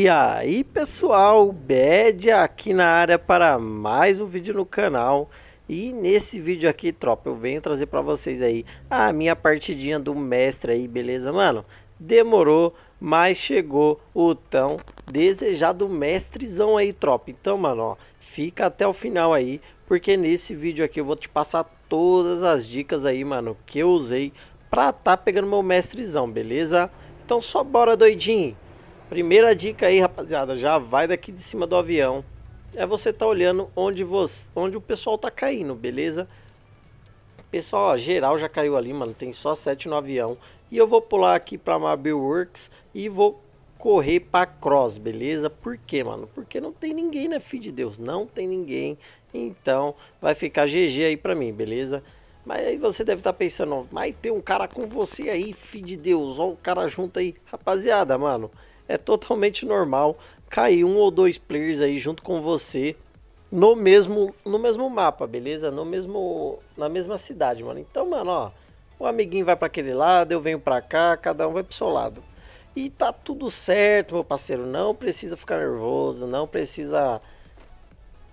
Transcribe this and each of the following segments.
E aí pessoal, Bédia aqui na área para mais um vídeo no canal E nesse vídeo aqui, tropa, eu venho trazer para vocês aí a minha partidinha do mestre aí, beleza mano? Demorou, mas chegou o tão desejado mestrezão aí, tropa Então mano, ó, fica até o final aí Porque nesse vídeo aqui eu vou te passar todas as dicas aí, mano, que eu usei Pra tá pegando meu mestrezão, beleza? Então só bora doidinho Primeira dica aí, rapaziada, já vai daqui de cima do avião. É você tá olhando onde, você, onde o pessoal tá caindo, beleza? Pessoal, geral já caiu ali, mano. Tem só 7 no avião. E eu vou pular aqui pra Mabel Works e vou correr pra Cross, beleza? Por quê, mano? Porque não tem ninguém, né, filho de Deus? Não tem ninguém. Então, vai ficar GG aí pra mim, beleza? Mas aí você deve estar tá pensando, mas tem um cara com você aí, filho de Deus. Ó, o cara junto aí. Rapaziada, mano é totalmente normal cair um ou dois players aí junto com você no mesmo no mesmo mapa, beleza? No mesmo na mesma cidade, mano. Então, mano, ó, o amiguinho vai para aquele lado, eu venho para cá, cada um vai pro seu lado. E tá tudo certo, meu parceiro, não precisa ficar nervoso, não precisa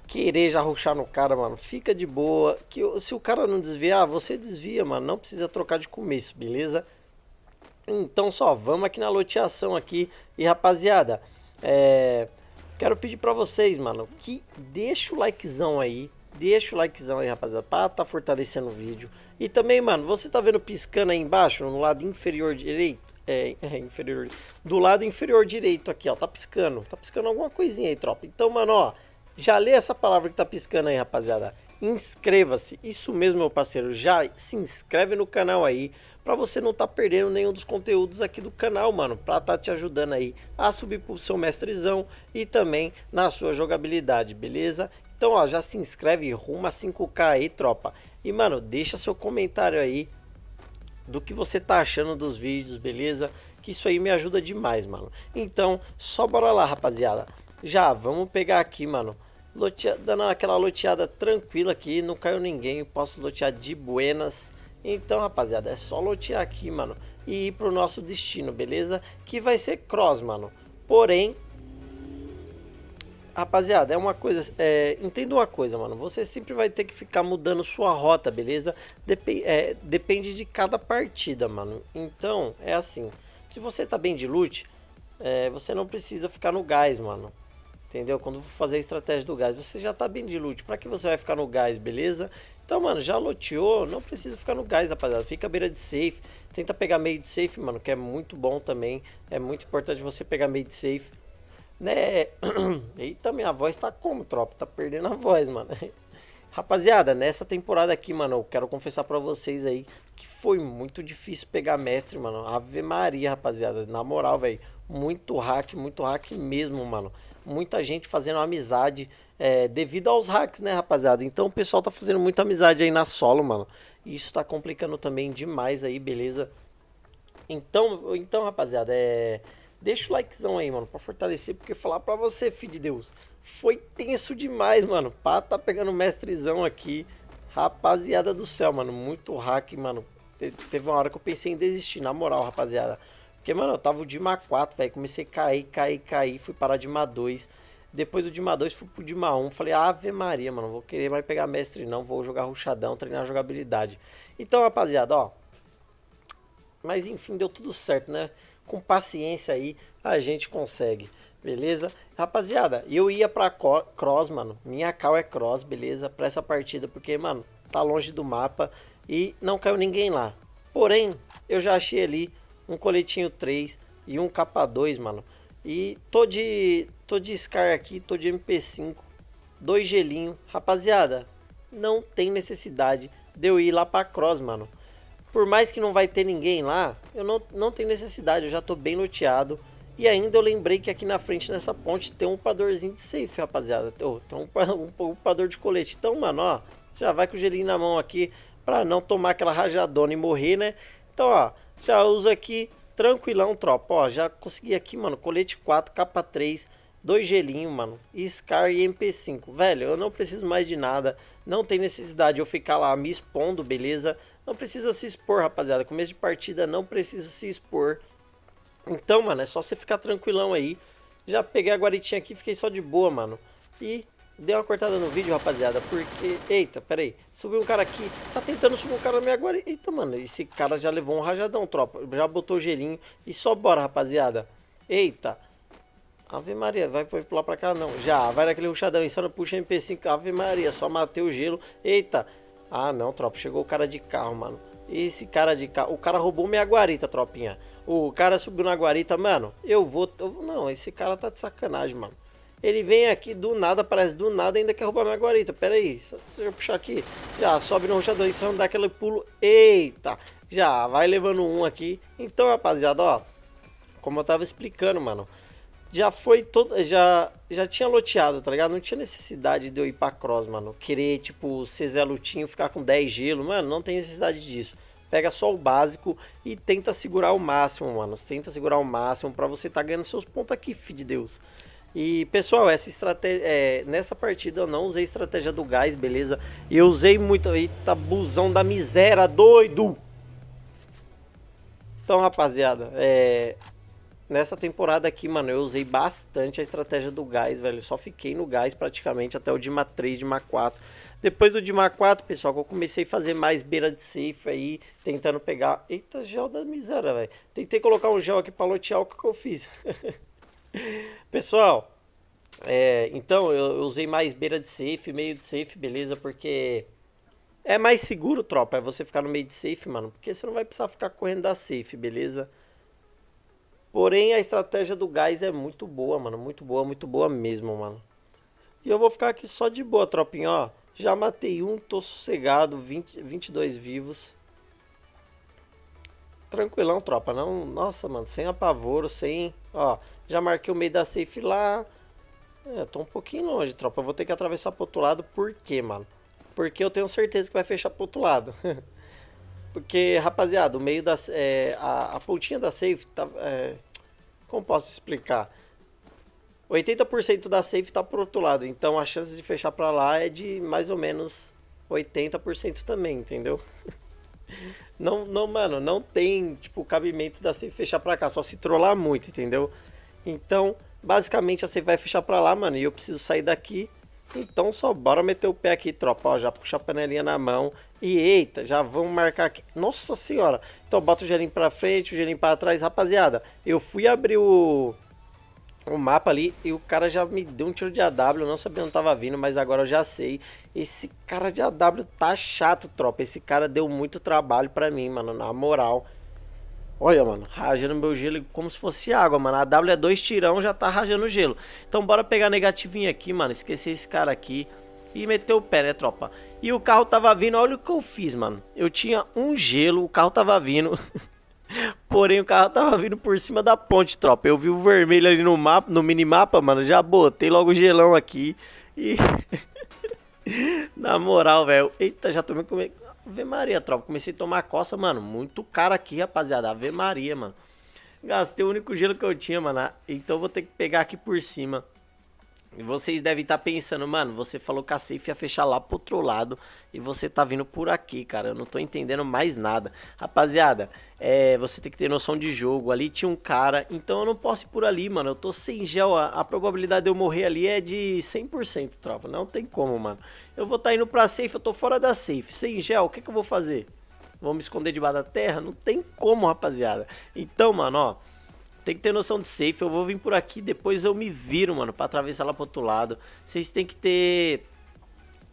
querer já ruxar no cara, mano. Fica de boa, que se o cara não desviar, você desvia, mano. Não precisa trocar de começo, beleza? Então só vamos aqui na loteação aqui. E rapaziada, é... quero pedir para vocês, mano, que deixa o likezão aí. Deixa o likezão aí, rapaziada, pra tá fortalecendo o vídeo. E também, mano, você tá vendo piscando aí embaixo, no lado inferior direito? É, é, inferior. Do lado inferior direito aqui, ó. Tá piscando. Tá piscando alguma coisinha aí, tropa. Então, mano, ó. Já lê essa palavra que tá piscando aí, rapaziada. Inscreva-se. Isso mesmo, meu parceiro. Já se inscreve no canal aí para você não estar tá perdendo nenhum dos conteúdos aqui do canal, mano, para estar tá te ajudando aí a subir pro seu mestrezão e também na sua jogabilidade, beleza? Então, ó, já se inscreve rumo a 5k aí, tropa. E, mano, deixa seu comentário aí do que você tá achando dos vídeos, beleza? Que isso aí me ajuda demais, mano. Então, só bora lá, rapaziada. Já, vamos pegar aqui, mano. Lotea, dando aquela loteada tranquila aqui, não caiu ninguém, posso lotear de buenas. Então, rapaziada, é só lotear aqui, mano, e ir pro nosso destino, beleza? Que vai ser cross, mano. Porém, rapaziada, é uma coisa, é, entenda uma coisa, mano, você sempre vai ter que ficar mudando sua rota, beleza? Dep é, depende de cada partida, mano. Então, é assim, se você tá bem de loot, é, você não precisa ficar no gás, mano. Entendeu? Quando for fazer a estratégia do gás, você já tá bem de loot, pra que você vai ficar no gás, beleza? Então, mano, já loteou, não precisa ficar no gás, rapaziada. Fica à beira de safe. Tenta pegar meio de safe, mano, que é muito bom também. É muito importante você pegar meio de safe. Né? Eita, minha voz tá como, tropa? Tá perdendo a voz, mano. Rapaziada, nessa temporada aqui, mano, eu quero confessar para vocês aí que foi muito difícil pegar mestre, mano. Ave Maria, rapaziada. Na moral, velho. Muito hack, muito hack mesmo, mano. Muita gente fazendo amizade é, devido aos hacks, né, rapaziada? Então o pessoal tá fazendo muita amizade aí na solo, mano. E isso tá complicando também demais aí, beleza? Então, então rapaziada, é... deixa o likezão aí, mano, pra fortalecer, porque falar pra você, filho de Deus, foi tenso demais, mano. Pá, tá pegando mestrezão aqui. Rapaziada do céu, mano, muito hack, mano. teve uma hora que eu pensei em desistir, na moral, rapaziada. Porque, mano, eu tava de MA4, velho. Comecei a cair, cair, cair. Fui parar de MA2. Depois do Dima 2, fui pro Dima 1. Falei, Ave Maria, mano, não vou querer mais pegar mestre, não. Vou jogar ruxadão, treinar jogabilidade. Então, rapaziada, ó. Mas enfim, deu tudo certo, né? Com paciência aí, a gente consegue. Beleza? Rapaziada, eu ia pra Cross, mano. Minha cal é Cross, beleza? Pra essa partida, porque, mano, tá longe do mapa e não caiu ninguém lá. Porém, eu já achei ali um coletinho 3 e um capa 2, mano. E tô de Tô de Scar aqui, tô de MP5, dois gelinho. Rapaziada, não tem necessidade de eu ir lá pra Cross, mano. Por mais que não vai ter ninguém lá, eu não, não tenho necessidade, eu já tô bem loteado. E ainda eu lembrei que aqui na frente, nessa ponte, tem um upadorzinho de safe, rapaziada. Oh, tem um, um upador de colete. Então, mano, ó, já vai com o gelinho na mão aqui pra não tomar aquela rajadona e morrer, né? Então, ó, já uso aqui tranquilão, tropa. Ó, já consegui aqui, mano, colete 4, capa 3, dois gelinhos, mano, Scar e MP5. Velho, eu não preciso mais de nada, não tem necessidade de eu ficar lá me expondo, beleza? Não precisa se expor, rapaziada, começo de partida não precisa se expor. Então, mano, é só você ficar tranquilão aí. Já peguei a guaritinha aqui, fiquei só de boa, mano. E dei uma cortada no vídeo, rapaziada, porque... Eita, peraí, subiu um cara aqui, tá tentando subir um cara na minha guarita. Eita, mano, esse cara já levou um rajadão, tropa. Já botou gelinho e só bora, rapaziada. Eita. Ave Maria, vai pular pra cá? Não. Já, vai naquele ruxadão insano, puxa MP5. Ave Maria, só matei o gelo. Eita. Ah, não, tropa. Chegou o cara de carro, mano. Esse cara de carro. O cara roubou minha guarita, tropinha. O cara subiu na guarita, mano. Eu vou. Não, esse cara tá de sacanagem, mano. Ele vem aqui do nada, parece do nada, ainda quer roubar minha guarita. Pera aí, só deixa eu puxar aqui. Já, sobe no ruxadão então dá aquele pulo. Eita, já, vai levando um aqui. Então, rapaziada, ó, como eu tava explicando, mano já foi toda Já, já tinha loteado, tá ligado? Não tinha necessidade de eu ir pra cross, mano. Querer, tipo, ser Zé Lutinho, ficar com 10 gelo, mano, não tem necessidade disso. Pega só o básico e tenta segurar o máximo, mano. Tenta segurar o máximo para você tá ganhando seus pontos aqui, filho de Deus. E pessoal, essa estratégia, é, nessa partida eu não usei estratégia do gás, beleza? Eu usei muito. Eita, busão da miséria, doido! Então, rapaziada, é, Nessa temporada aqui, mano, eu usei bastante a estratégia do gás, velho. Só fiquei no gás praticamente até o Dima 3, Dima 4. Depois do Dima 4, pessoal, que eu comecei a fazer mais beira de safe aí, tentando pegar... Eita, gel da miséria, velho. Tentei colocar um gel aqui pra lotear o que, que eu fiz. pessoal, é, então eu, eu usei mais beira de safe, meio de safe, beleza, porque... É mais seguro, tropa, é você ficar no meio de safe, mano, porque você não vai precisar ficar correndo da safe, beleza? Porém, a estratégia do gás é muito boa, mano. Muito boa, muito boa mesmo, mano. E eu vou ficar aqui só de boa, tropinha, ó. Já matei um, tô sossegado, 20, 22 vivos. Tranquilão, tropa. Não, nossa, mano, sem apavoro, sem... Ó, já marquei o meio da safe lá. É, tô um pouquinho longe, tropa. Eu vou ter que atravessar pro outro lado, por quê, mano? Porque eu tenho certeza que vai fechar pro outro lado. Porque, rapaziada, o meio da. É, a, a pontinha da safe tá. É, como posso explicar? 80% da safe tá pro outro lado, então a chance de fechar para lá é de mais ou menos 80% também, entendeu? Não, não, mano, não tem, tipo, cabimento da safe fechar para cá, só se trollar muito, entendeu? Então, basicamente a safe vai fechar para lá, mano, e eu preciso sair daqui então só bora meter o pé aqui, tropa. Ó, já puxa a panelinha na mão. E eita, já vamos marcar aqui. Nossa senhora. Então bota o gelinho pra frente, o gelinho pra trás. Rapaziada, eu fui abrir o, o mapa ali e o cara já me deu um tiro de AW. Eu não sabia onde tava vindo, mas agora eu já sei. Esse cara de AW tá chato, tropa. Esse cara deu muito trabalho pra mim, mano. Na moral. Olha, mano, rajando meu gelo como se fosse água, mano. A W é dois tirão, já tá rajando o gelo. Então bora pegar negativinho aqui, mano. Esqueci esse cara aqui e meteu o pé, né, tropa? E o carro tava vindo, olha o que eu fiz, mano. Eu tinha um gelo, o carro tava vindo. Porém, o carro tava vindo por cima da ponte, tropa. Eu vi o vermelho ali no mapa, no minimapa, mano. Já botei logo o gelão aqui. E. Na moral, velho. Eita, já tomei comigo. Ave Maria, tropa. Comecei a tomar coça, mano. Muito caro aqui, rapaziada. Ave Maria, mano. Gastei o único gelo que eu tinha, mano. Ah, então vou ter que pegar aqui por cima. E vocês devem estar tá pensando, mano, você falou que a safe ia fechar lá pro outro lado e você tá vindo por aqui, cara. Eu não tô entendendo mais nada. Rapaziada, é, você tem que ter noção de jogo. Ali tinha um cara, então eu não posso ir por ali, mano. Eu tô sem gel. A, a probabilidade de eu morrer ali é de 100%, tropa. Não tem como, mano. Eu vou estar tá indo pra safe, eu tô fora da safe. Sem gel, o que, que eu vou fazer? Vou me esconder debaixo da terra? Não tem como, rapaziada. Então, mano, ó. Tem que ter noção de safe. Eu vou vir por aqui, depois eu me viro, mano, pra atravessar lá pro outro lado. Vocês têm que ter.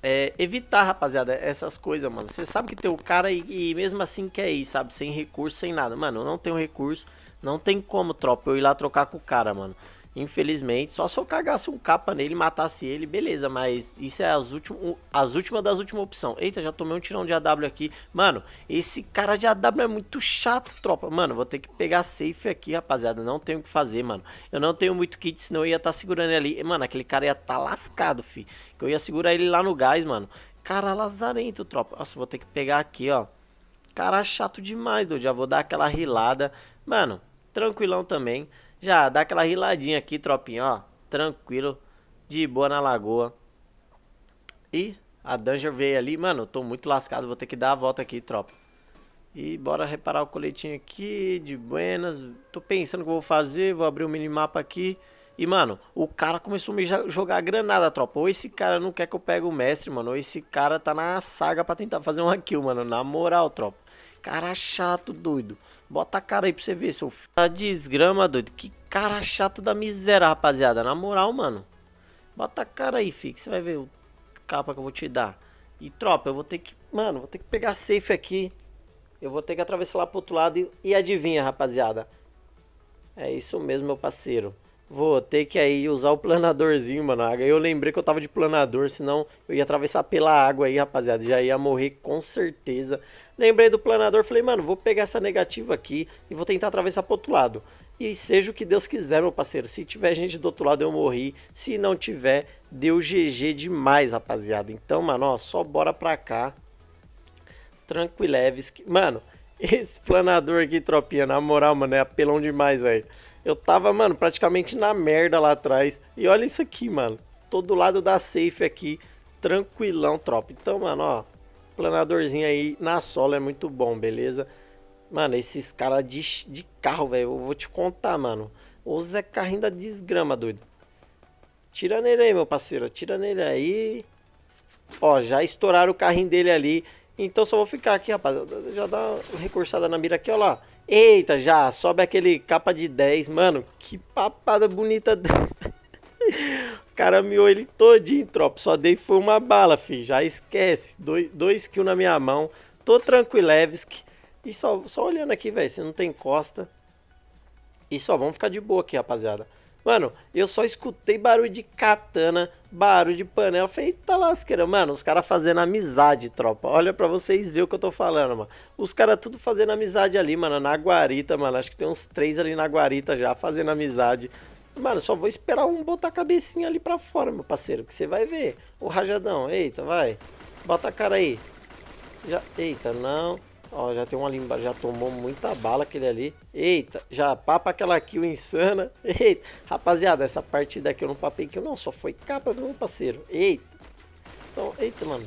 É, evitar, rapaziada, essas coisas, mano. Você sabe que tem o cara e, e, mesmo assim quer ir, sabe? Sem recurso, sem nada. Mano, eu não tenho recurso. Não tem como, tropa, eu ir lá trocar com o cara, mano. Infelizmente, só se eu cagasse um capa nele, matasse ele, beleza, mas isso é as, últim, as últimas das últimas opções. Eita, já tomei um tirão de AW aqui. Mano, esse cara de AW é muito chato, tropa. Mano, vou ter que pegar safe aqui, rapaziada, não tenho o que fazer, mano. Eu não tenho muito kit, senão eu ia estar tá segurando ele ali. Mano, aquele cara ia estar tá lascado, fi. Que eu ia segurar ele lá no gás, mano. Cara lazarento, tropa. Nossa, vou ter que pegar aqui, ó. Cara chato demais, doido. Já vou dar aquela rilada. Mano, tranquilão também já dá aquela riladinha aqui, tropinha, ó. Tranquilo, de boa na lagoa. E a dungeon veio ali, mano, eu tô muito lascado, vou ter que dar a volta aqui, tropa. E bora reparar o coletinho aqui, de buenas. Tô pensando o que eu vou fazer, vou abrir o minimapa aqui. E, mano, o cara começou a me jogar granada, tropa. Ou esse cara não quer que eu pegue o mestre, mano. Ou esse cara tá na saga pra tentar fazer uma kill, mano. Na moral, tropa. Cara chato, doido. Bota a cara aí pra você ver, seu filho da desgrama, doido. Que cara chato da miséria, rapaziada. Na moral, mano. Bota a cara aí, filho. que você vai ver o capa que eu vou te dar. E tropa, eu vou ter que, mano, vou ter que pegar safe aqui. Eu vou ter que atravessar lá pro outro lado e, e adivinha, rapaziada. É isso mesmo, meu parceiro. Vou ter que aí usar o planadorzinho, mano. Aí ah, eu lembrei que eu tava de planador, senão eu ia atravessar pela água aí, rapaziada. Já ia morrer com certeza. Lembrei do planador, falei, mano, vou pegar essa negativa aqui e vou tentar atravessar pro outro lado. E seja o que Deus quiser, meu parceiro. Se tiver gente do outro lado, eu morri. Se não tiver, deu GG demais, rapaziada. Então, mano, ó, só bora pra cá. Tranquileves. Mano, esse planador aqui, tropinha, na moral, mano, é apelão demais, velho. Eu tava, mano, praticamente na merda lá atrás. E olha isso aqui, mano. Todo lado da safe aqui, tranquilão, tropa. Então, mano, ó planadorzinho aí na sola é muito bom, beleza? Mano, esses caras de, de carro, velho, eu vou te contar, mano. O Zé carrinho da desgrama, doido. Tira nele aí, meu parceiro, tira nele aí. Ó, já estouraram o carrinho dele ali. Então só vou ficar aqui, rapaz. Já dá uma recursada na mira aqui, ó lá. Eita, já sobe aquele capa de 10, mano. Que papada bonita. cara miou ele todinho, tropa. Só dei foi uma bala, fi. Já esquece. Dois, dois kills na minha mão. Tô tranquilevski. E só, só olhando aqui, velho. Se não tem costa. E só vamos ficar de boa aqui, rapaziada. Mano, eu só escutei barulho de katana, barulho de panela. Falei, eita lasqueira, mano, os caras fazendo amizade, tropa. Olha pra vocês verem o que eu tô falando, mano. Os caras tudo fazendo amizade ali, mano, na guarita, mano. Acho que tem uns três ali na guarita já, fazendo amizade. Mano, só vou esperar um botar a cabecinha ali pra fora, meu parceiro, que você vai ver. O rajadão, eita, vai. Bota a cara aí. Já, eita, não. Ó, já tem uma embaixo. já tomou muita bala aquele ali. Eita, já papa aquela kill insana. Eita, rapaziada, essa partida aqui eu não papei kill não, só foi capa, meu parceiro. Eita. Então, eita, mano.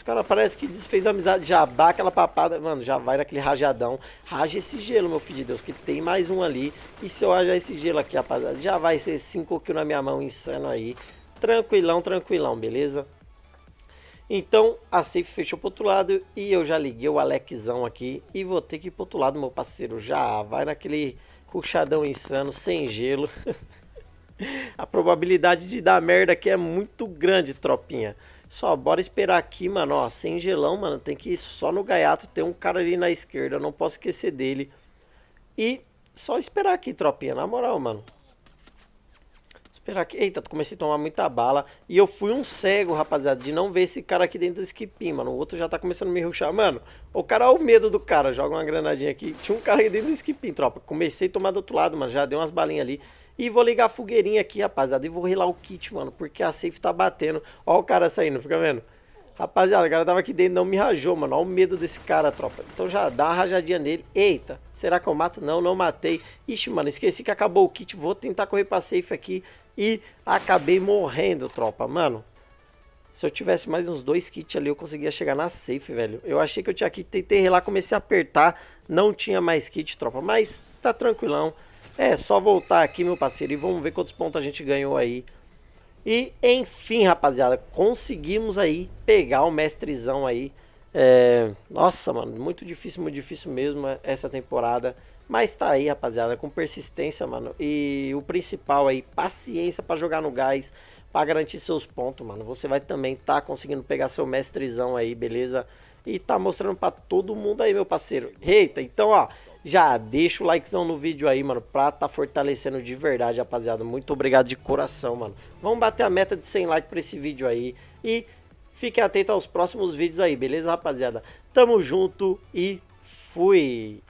Os caras parece que desfez a amizade, já dá aquela papada, mano, já vai naquele rajadão. Raja esse gelo, meu filho de Deus, que tem mais um ali. E se eu rajar esse gelo aqui, rapaziada, já vai ser 5 kills na minha mão, insano aí. Tranquilão, tranquilão, beleza? Então a safe fechou pro outro lado e eu já liguei o Alexão aqui e vou ter que ir pro outro lado, meu parceiro. Já vai naquele ruchadão insano, sem gelo. a probabilidade de dar merda aqui é muito grande, tropinha. Só, bora esperar aqui, mano, ó, sem gelão, mano, tem que ir só no gaiato, tem um cara ali na esquerda, eu não posso esquecer dele. E só esperar aqui, tropinha, na moral, mano. Esperar aqui. Eita, comecei a tomar muita bala. E eu fui um cego, rapaziada, de não ver esse cara aqui dentro do esquipim, mano. O outro já tá começando a me ruxar. Mano, o cara, olha o medo do cara. Joga uma granadinha aqui. Tinha um cara aqui dentro do esquipim, tropa. Comecei a tomar do outro lado, mano. Já deu umas balinhas ali. E vou ligar a fogueirinha aqui, rapaziada. E vou relar o kit, mano. Porque a safe tá batendo. Ó o cara saindo, fica vendo? Rapaziada, o cara tava aqui dentro não me rajou, mano. Ó o medo desse cara, tropa. Então já dá a rajadinha nele. Eita, será que eu mato? Não, não matei. Ixi, mano, esqueci que acabou o kit. Vou tentar correr pra safe aqui. E acabei morrendo, tropa, mano. Se eu tivesse mais uns dois kits ali, eu conseguia chegar na safe, velho. Eu achei que eu tinha kit, tentei relar, comecei a apertar. Não tinha mais kit, tropa, mas tá tranquilão. É só voltar aqui, meu parceiro, e vamos ver quantos pontos a gente ganhou aí. E enfim, rapaziada, conseguimos aí pegar o mestrezão aí. É... Nossa, mano, muito difícil, muito difícil mesmo essa temporada. Mas tá aí, rapaziada, com persistência, mano. E o principal aí, paciência para jogar no gás, para garantir seus pontos, mano. Você vai também tá conseguindo pegar seu mestrezão aí, beleza? E tá mostrando para todo mundo aí, meu parceiro. Eita, então, ó, já deixa o likezão no vídeo aí, mano, pra tá fortalecendo de verdade, rapaziada. Muito obrigado de coração, mano. Vamos bater a meta de 100 likes pra esse vídeo aí e fique atento aos próximos vídeos aí, beleza, rapaziada? Tamo junto e fui!